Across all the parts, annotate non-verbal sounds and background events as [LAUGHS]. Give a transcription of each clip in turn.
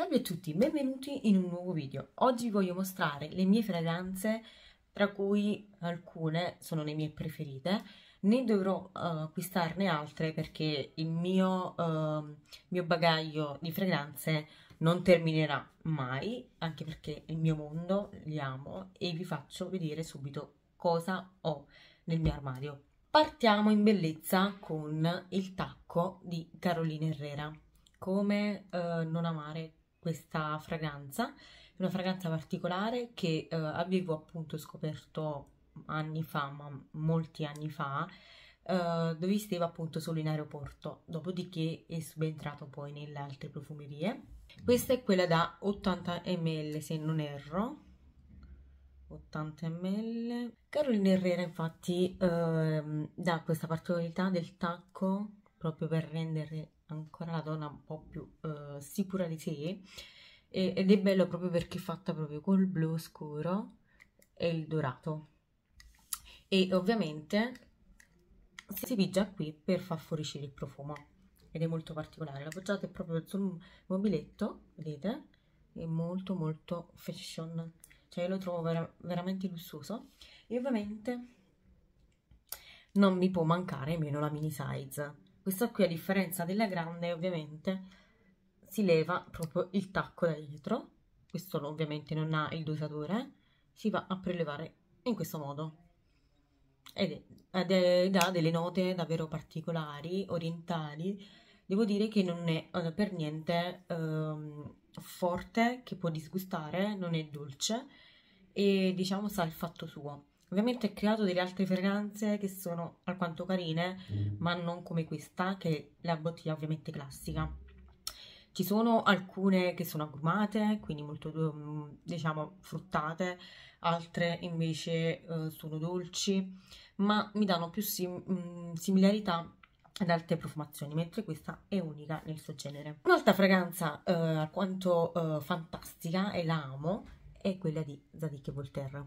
Salve a tutti, benvenuti in un nuovo video. Oggi voglio mostrare le mie fragranze, tra cui alcune sono le mie preferite. Ne dovrò uh, acquistarne altre perché il mio, uh, mio bagaglio di fragranze non terminerà mai, anche perché il mio mondo li amo e vi faccio vedere subito cosa ho nel mio armadio. Partiamo in bellezza con il tacco di Carolina Herrera. Come eh, non amare questa fragranza, una fragranza particolare che eh, avevo appunto scoperto anni fa, ma molti anni fa, eh, dove esisteva appunto solo in aeroporto, dopodiché è subentrato poi nelle altre profumerie. Questa è quella da 80 ml se non erro, 80 ml. Carolina Herrera infatti ehm, dà questa particolarità del tacco proprio per rendere ancora la donna un po' più sicura di sé ed è bello proprio perché è fatta proprio col blu scuro e il dorato e ovviamente si pigia qui per far fuoriuscire il profumo ed è molto particolare la poggiate proprio sul mobiletto vedete è molto molto fashion cioè lo trovo vera veramente lussuoso e ovviamente non mi può mancare nemmeno la mini size questa qui a differenza della grande ovviamente si leva proprio il tacco da dietro, questo ovviamente non ha il dosatore, si va a prelevare in questo modo ed è, dà delle note davvero particolari, orientali. Devo dire che non è eh, per niente ehm, forte, che può disgustare, non è dolce e diciamo sa il fatto suo. Ovviamente ha creato delle altre fragranze che sono alquanto carine, mm. ma non come questa, che è la bottiglia ovviamente classica. Ci sono alcune che sono agrumate, quindi molto mm, diciamo fruttate, altre invece eh, sono dolci, ma mi danno più sim mm, similarità ad altre profumazioni, mentre questa è unica nel suo genere. Un'altra fragranza eh, alquanto eh, fantastica, e la amo, è quella di Zadig Voltaire.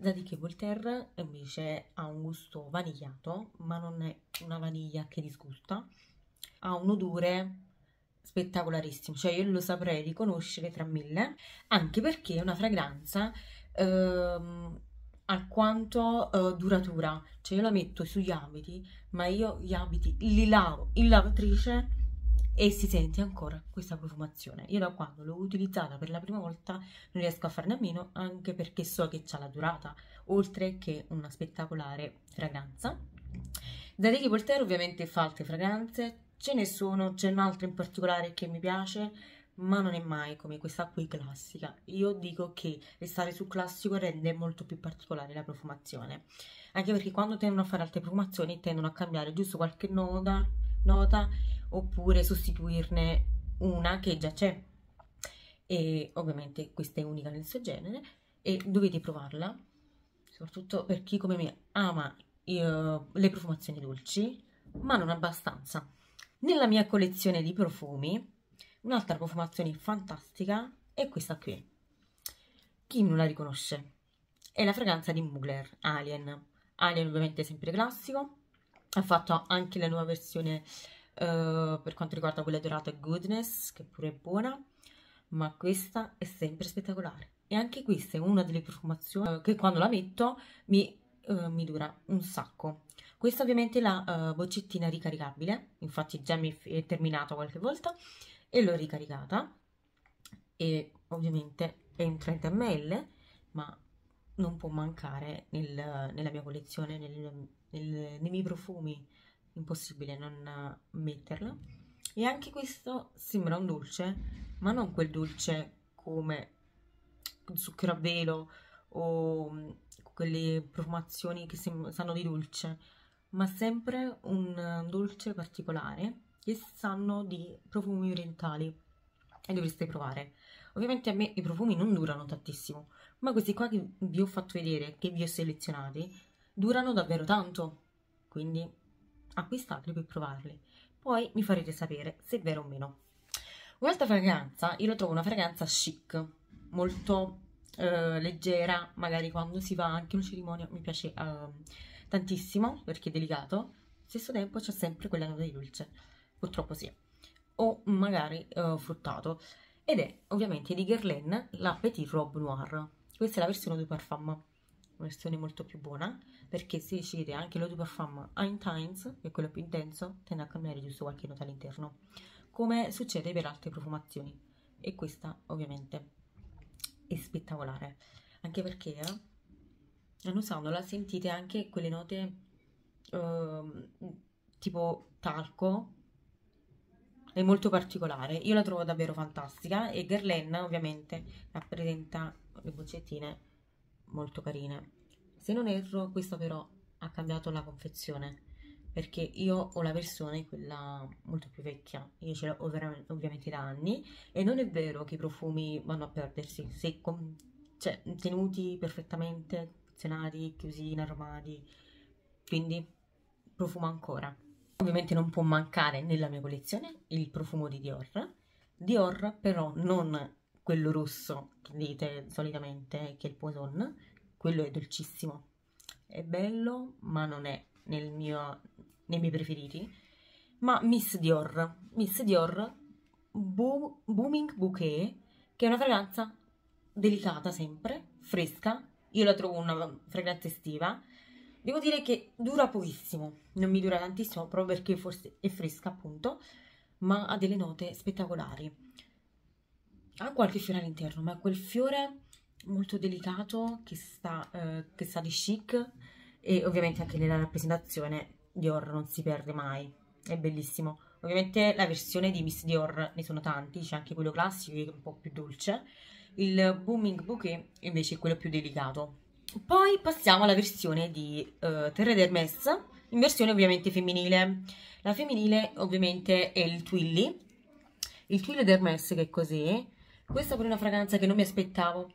Zadig Voltaire invece ha un gusto vanigliato, ma non è una vaniglia che disgusta, ha un odore spettacolarissimo, cioè io lo saprei riconoscere tra mille, anche perché è una fragranza ehm, alquanto eh, duratura, cioè io la metto sugli abiti, ma io gli abiti li lavo in lavatrice e si sente ancora questa profumazione. Io da quando l'ho utilizzata per la prima volta non riesco a farne a meno anche perché so che ha la durata, oltre che una spettacolare fragranza. Da Ricky Voltaire ovviamente fa altre fragranze, ce ne sono, c'è un'altra in particolare che mi piace, ma non è mai come questa qui classica. Io dico che restare sul classico rende molto più particolare la profumazione, anche perché quando tendono a fare altre profumazioni tendono a cambiare giusto qualche nota, nota oppure sostituirne una che già c'è. E ovviamente questa è unica nel suo genere e dovete provarla, soprattutto per chi come me ama eh, le profumazioni dolci, ma non abbastanza. Nella mia collezione di profumi, un'altra profumazione fantastica è questa qui. Chi non la riconosce? È la fragranza di Mugler Alien. Alien ovviamente sempre classico, ha fatto anche la nuova versione uh, per quanto riguarda quella dorata Goodness, che pure è buona, ma questa è sempre spettacolare. E anche questa è una delle profumazioni eh, che quando la metto mi eh, mi dura un sacco. Questa ovviamente è la eh, boccettina ricaricabile, infatti già mi è terminata qualche volta e l'ho ricaricata e ovviamente è in 30 ml ma non può mancare nel, nella mia collezione, nel, nel, nei miei profumi, impossibile non eh, metterla. E anche questo sembra un dolce, ma non quel dolce come zucchero a velo o quelle profumazioni che sanno di dolce, ma sempre un dolce particolare che sanno di profumi orientali e dovreste provare. Ovviamente a me i profumi non durano tantissimo, ma questi qua che vi ho fatto vedere, che vi ho selezionati, durano davvero tanto, quindi acquistateli per provarli. Poi mi farete sapere se è vero o meno. Un'altra fragranza, io la trovo una fragranza chic, molto eh, leggera, magari quando si va anche in un cerimonia, mi piace eh, tantissimo perché è delicato, allo stesso tempo c'è sempre quella nota di dolce, purtroppo sì, o magari eh, fruttato, ed è ovviamente di Guerlain la Petit Robe Noir, questa è la versione di Parfum una versione molto più buona perché se uscite anche l'eau de parfum Heinz che è quello più intenso tende a cambiare giusto qualche nota all'interno come succede per altre profumazioni e questa ovviamente è spettacolare, anche perché eh, non usandola sentite anche quelle note eh, tipo talco, è molto particolare, io la trovo davvero fantastica e Guerlain ovviamente rappresenta le boccettine molto carine. Se non erro, questa però ha cambiato la confezione perché io ho la versione, quella molto più vecchia, io ce l'ho ovviamente da anni e non è vero che i profumi vanno a perdersi, se con, cioè, tenuti perfettamente, posizionati, chiusi in armadi, quindi profumo ancora. Ovviamente non può mancare nella mia collezione il profumo di Dior, Dior però non quello rosso che dite solitamente che è il Poison, quello è dolcissimo, è bello ma non è nel mio nei miei preferiti, ma Miss Dior, Miss Dior Bo Booming Bouquet, che è una fragranza delicata sempre, fresca, io la trovo una fragranza estiva, devo dire che dura pochissimo, non mi dura tantissimo proprio perché forse è fresca appunto, ma ha delle note spettacolari. Ha qualche fiore all'interno, ma quel fiore molto delicato che sta, eh, che sta di chic e ovviamente anche nella rappresentazione Dior non si perde mai, è bellissimo. Ovviamente la versione di Miss Dior ne sono tanti, c'è anche quello classico che è un po' più dolce. Il Booming Bouquet invece è quello più delicato. Poi passiamo alla versione di uh, Terre d'Hermes, in versione ovviamente femminile. La femminile ovviamente è il Twilly, il Twilly d'Hermes che è così. Questa pure è una fragranza che non mi aspettavo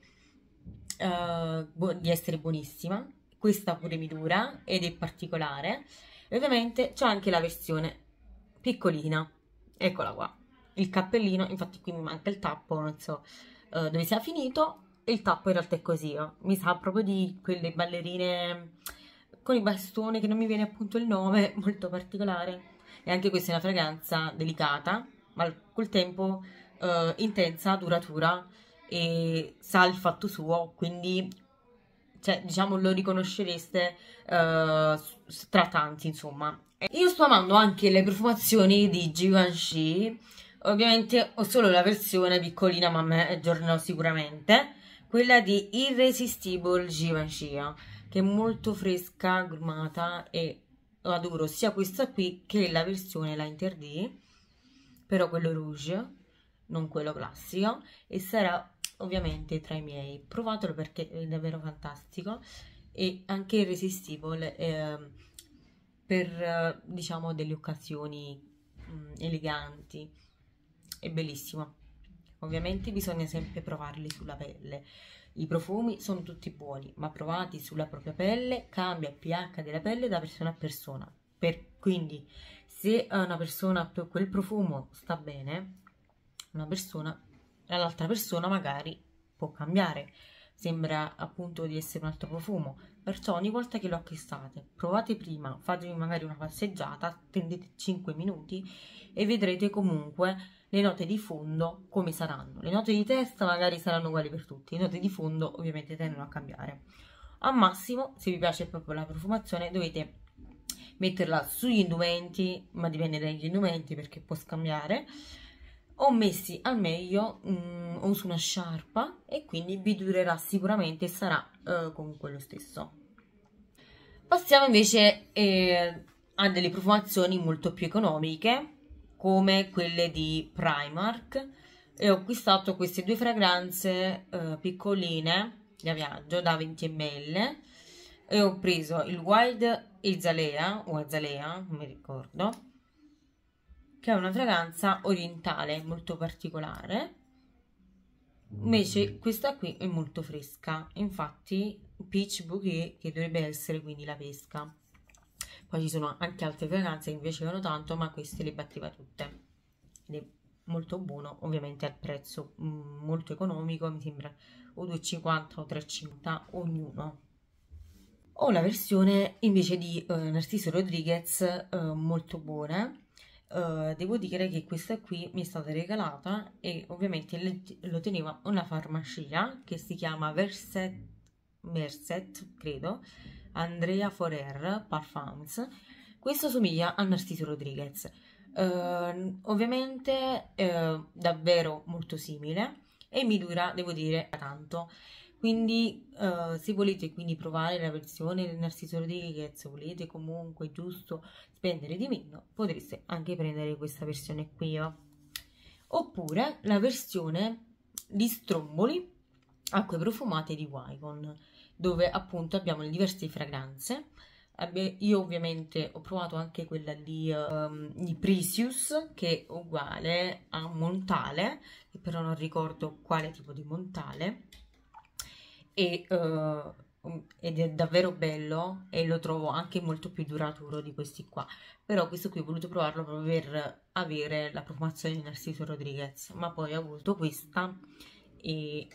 uh, di essere buonissima, questa pure mi dura ed è particolare. E ovviamente c'è anche la versione piccolina, eccola qua, il cappellino, infatti qui mi manca il tappo, non so eh, dove sia finito, e il tappo in realtà è così, eh. mi sa proprio di quelle ballerine con i bastoni che non mi viene appunto il nome, [LAUGHS] molto particolare. E anche questa è una fragranza delicata, ma col tempo eh, intensa, duratura e sa il fatto suo, quindi cioè diciamo lo riconoscereste uh, tra tanti insomma. Io sto amando anche le profumazioni di Givenchy, ovviamente ho solo la versione piccolina ma a me aggiornerò sicuramente, quella di Irresistible Givenchy, che è molto fresca, grumata e adoro sia questa qui che la versione Lighter D, però quello rouge, non quello classico, e sarà ovviamente tra i miei. Provatelo perché è davvero fantastico e anche irresistibile eh, per diciamo delle occasioni mh, eleganti. È bellissimo. Ovviamente bisogna sempre provarli sulla pelle. I profumi sono tutti buoni, ma provati sulla propria pelle cambia il pH della pelle da persona a persona. Per, quindi se una persona quel profumo sta bene, una persona all'altra persona magari può cambiare, sembra appunto di essere un altro profumo. Perciò ogni volta che lo acquistate, provate prima, fatevi magari una passeggiata, attendete 5 minuti e vedrete comunque le note di fondo come saranno. Le note di testa magari saranno uguali per tutti, le note di fondo ovviamente tendono a cambiare. Al massimo, se vi piace proprio la profumazione, dovete metterla sugli indumenti, ma dipende dagli indumenti perché può scambiare, ho messi al meglio mh, mm, o su una sciarpa e quindi vi durerà sicuramente e sarà eh, comunque lo stesso. Passiamo invece eh, a delle profumazioni molto più economiche come quelle di Primark e ho acquistato queste due fragranze eh, piccoline da viaggio da 20 ml e ho preso il Wild Azalea o Azalea, non mi ricordo che è una fragranza orientale molto particolare invece questa qui è molto fresca infatti peach bouquet che dovrebbe essere quindi la pesca poi ci sono anche altre fragranze che mi piacevano tanto ma queste le batteva tutte ed è molto buono ovviamente al prezzo mm, molto economico mi sembra o 2,50 o 3,50 ognuno ho la versione invece di eh, Narciso Rodriguez eh, molto buona eh, devo dire che questa qui mi è stata regalata e ovviamente lo teneva una farmacia che si chiama Verset, Merset, credo, Andrea Forer Parfums. Questo somiglia a Narciso Rodriguez. Uh, ovviamente uh, davvero molto simile e mi dura, devo dire, tanto quindi eh, se volete quindi provare la versione del Narciso Rodriguez volete comunque giusto spendere di meno potreste anche prendere questa versione qui eh. oppure la versione di stromboli acque profumate di Wycon dove appunto abbiamo le diverse fragranze io ovviamente ho provato anche quella di, um, di Precious che è uguale a Montale però non ricordo quale tipo di Montale e, uh, ed è davvero bello e lo trovo anche molto più duraturo di questi qua però questo qui ho voluto provarlo proprio per avere la profumazione di Narciso Rodriguez ma poi ho avuto questa e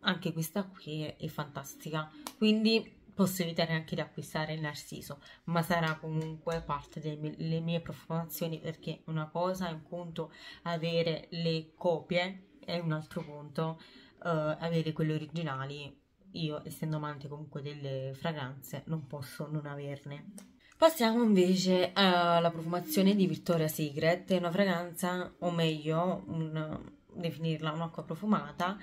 anche questa qui è, è fantastica quindi posso evitare anche di acquistare il narciso, ma sarà comunque parte delle mie profumazioni perché una cosa è un conto avere le copie e un altro conto uh, avere quelle originali, io essendo amante comunque delle fragranze non posso non averne. Passiamo invece alla profumazione di Victoria's Secret, è una fragranza, o meglio, un, definirla un'acqua profumata,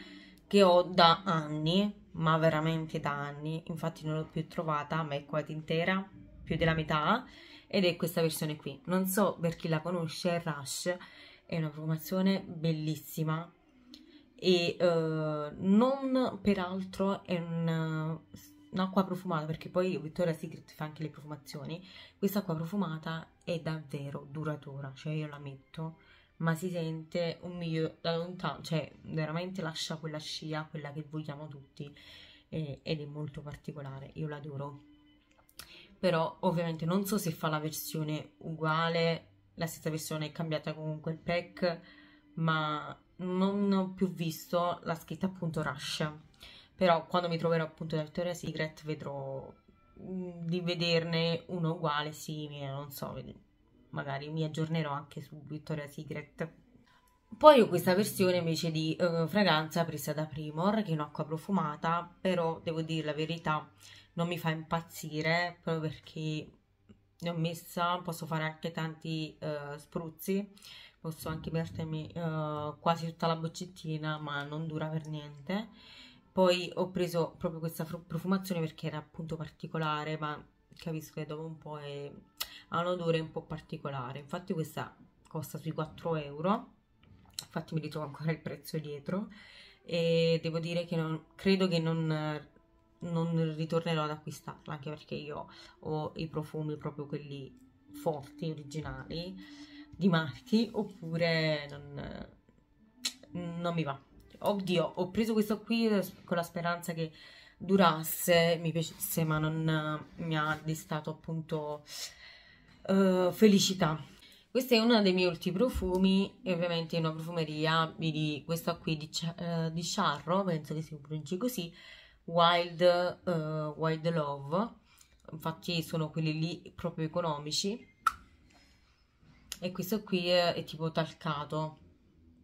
che ho da anni, ma veramente da anni, infatti non l'ho più trovata, ma è quasi intera, più della metà, ed è questa versione qui. Non so per chi la conosce, Rush, è una profumazione bellissima, e uh, non peraltro è un eh, un'acqua profumata, perché poi Vittoria Secret fa anche le profumazioni, questa acqua profumata è davvero duratura, cioè io la metto, ma si sente un miglio da lontano, cioè veramente lascia quella scia, quella che vogliamo tutti, eh, ed è molto particolare, io l'adoro. Però ovviamente non so se fa la versione uguale, la stessa versione è cambiata comunque il pack, ma non ho più visto la scritta appunto Rush, però quando mi troverò appunto da Victoria Secret vedrò mm, di vederne uno uguale, simile, non so, magari mi aggiornerò anche su Victoria Secret. Poi ho questa versione invece di eh, fragranza presa da Primor, che è un'acqua profumata, però devo dire la verità, non mi fa impazzire, proprio perché ne ho messa, posso fare anche tanti eh, spruzzi, posso anche bertermi uh, eh, quasi tutta la boccettina ma non dura per niente poi ho preso proprio questa profumazione perché era appunto particolare ma capisco che dopo un po' è, ha un odore un po' particolare infatti questa costa sui 4 euro infatti mi ritrovo ancora il prezzo dietro e devo dire che non, credo che non, non ritornerò ad acquistarla anche perché io ho i profumi proprio quelli forti, originali di marchi oppure non, non mi va. Oddio, ho preso questo qui eh, con la speranza che durasse, mi piacesse, ma non eh, mi ha destato appunto uh, felicità. Questo è uno dei miei ultimi profumi e ovviamente in una profumeria vedi questa qui di, uh, di Charro, penso che si pronunci così, Wild, uh, Wild Love, infatti sono quelli lì proprio economici e questo qui è, tipo talcato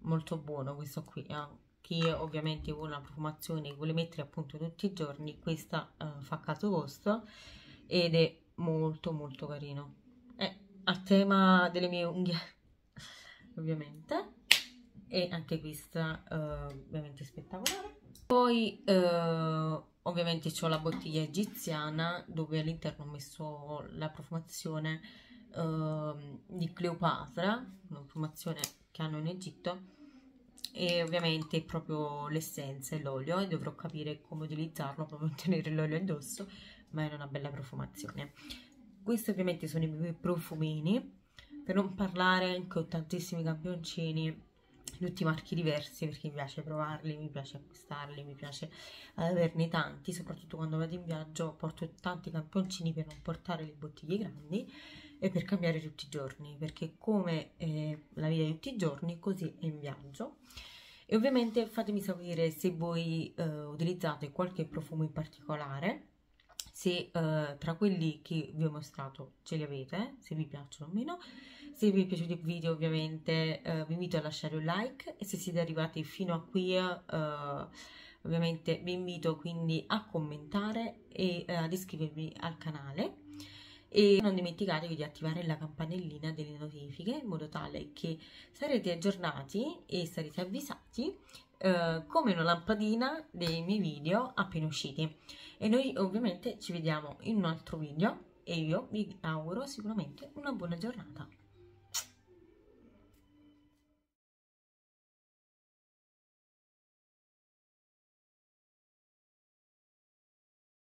molto buono questo qui eh. chi ovviamente vuole una profumazione e vuole mettere appunto tutti i giorni questa eh, fa caso vostro ed è molto molto carino è eh, a tema delle mie unghie [LAUGHS] ovviamente e anche questa eh, ovviamente spettacolare poi eh, ovviamente ho la bottiglia egiziana dove all'interno ho messo la profumazione uh, di Cleopatra, una un'infumazione che hanno in Egitto, e ovviamente proprio l'essenza e l'olio e dovrò capire come utilizzarlo proprio [LAUGHS] tenere l'olio addosso ma era una bella profumazione questi ovviamente sono i miei profumini per non parlare anche ho tantissimi campioncini tutti marchi diversi perché mi piace provarli, mi piace acquistarli, mi piace averne tanti, soprattutto quando vado in viaggio porto tanti campioncini per non portare le bottiglie grandi e per cambiare tutti i giorni, perché come eh, è la vita di tutti i giorni, così è in viaggio. E ovviamente fatemi sapere se voi eh, utilizzate qualche profumo in particolare, se eh, tra quelli che vi ho mostrato ce li avete, se vi piacciono o meno. Se vi è piaciuto il video ovviamente eh, vi invito a lasciare un like e se siete arrivati fino a qui eh, ovviamente vi invito quindi a commentare e eh, ad iscrivervi al canale e non dimenticatevi di attivare la campanellina delle notifiche in modo tale che sarete aggiornati e sarete avvisati eh, come una lampadina dei miei video appena usciti e noi ovviamente ci vediamo in un altro video e io vi auguro sicuramente una buona giornata